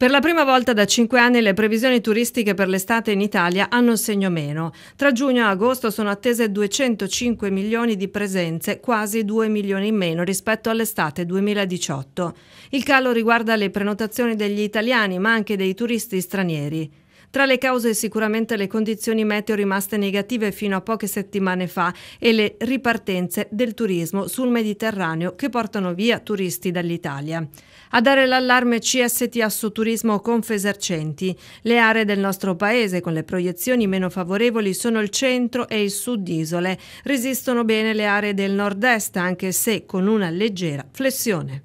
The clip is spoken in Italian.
Per la prima volta da cinque anni le previsioni turistiche per l'estate in Italia hanno un segno meno. Tra giugno e agosto sono attese 205 milioni di presenze, quasi 2 milioni in meno rispetto all'estate 2018. Il calo riguarda le prenotazioni degli italiani, ma anche dei turisti stranieri. Tra le cause sicuramente le condizioni meteo rimaste negative fino a poche settimane fa e le ripartenze del turismo sul Mediterraneo che portano via turisti dall'Italia. A dare l'allarme CST Turismo Confesercenti. Le aree del nostro paese con le proiezioni meno favorevoli sono il centro e il sud isole. Resistono bene le aree del nord-est anche se con una leggera flessione.